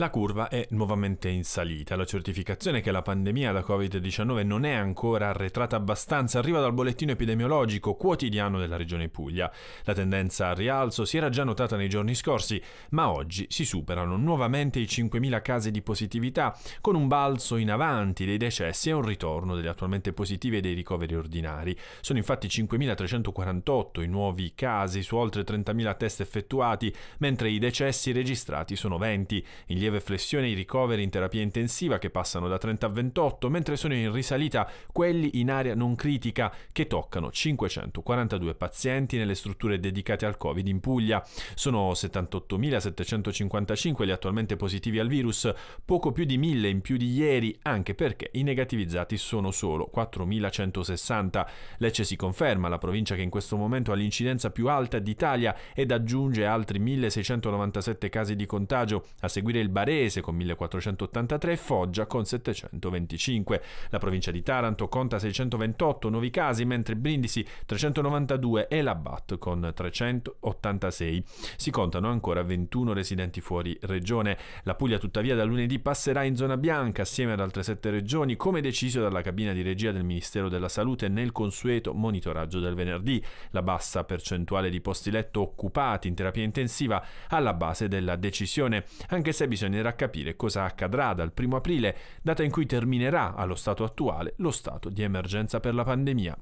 La curva è nuovamente in salita. La certificazione che la pandemia da Covid-19 non è ancora arretrata abbastanza arriva dal bollettino epidemiologico quotidiano della regione Puglia. La tendenza al rialzo si era già notata nei giorni scorsi, ma oggi si superano nuovamente i 5.000 casi di positività, con un balzo in avanti dei decessi e un ritorno delle attualmente positive e dei ricoveri ordinari. Sono infatti 5.348 i nuovi casi su oltre 30.000 test effettuati, mentre i decessi registrati sono 20. In lieve flessione i ricoveri in terapia intensiva che passano da 30 a 28, mentre sono in risalita quelli in area non critica che toccano 542 pazienti nelle strutture dedicate al Covid in Puglia. Sono 78.755 gli attualmente positivi al virus, poco più di 1.000 in più di ieri, anche perché i negativizzati sono solo 4.160. Lecce si conferma la provincia che in questo momento ha l'incidenza più alta d'Italia ed aggiunge altri 1.697 casi di contagio, a seguire il Barese con 1483 e Foggia con 725. La provincia di Taranto conta 628 nuovi casi, mentre Brindisi 392 e Labatt con 386. Si contano ancora 21 residenti fuori regione. La Puglia tuttavia da lunedì passerà in zona bianca assieme ad altre 7 regioni, come deciso dalla cabina di regia del Ministero della Salute nel consueto monitoraggio del venerdì. La bassa percentuale di posti letto occupati in terapia intensiva alla base della decisione, anche se bisogna bisognerà capire cosa accadrà dal 1 aprile, data in cui terminerà allo stato attuale lo stato di emergenza per la pandemia.